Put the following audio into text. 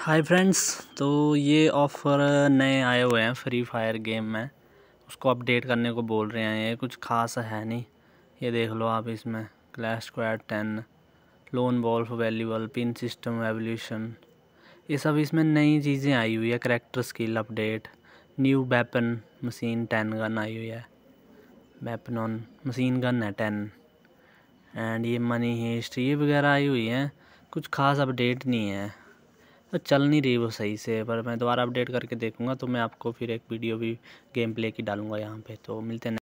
hi friends तो ये offer नए आए हुए हैं फ्री फायर गेम में उसको अपडेट करने को बोल रहे हैं ये कुछ खास है नहीं ये देख लो आप इसमें clash squad ten lone wolf वेलीबल पिन सिस्टम एवोल्यूशन ये सब इसमें नई चीज़ें आई हुई है character skill update new weapon machine ten gun आई हुई है वेपन ऑन मशीन गन है टेन एंड ये मनी हिस्ट्री ये वगैरह आई हुई हैं कुछ खास अपडेट नहीं है तो चल नहीं रही वो सही से पर मैं दोबारा अपडेट करके देखूँगा तो मैं आपको फिर एक वीडियो भी गेम प्ले की डालूँगा यहाँ पे तो मिलते हैं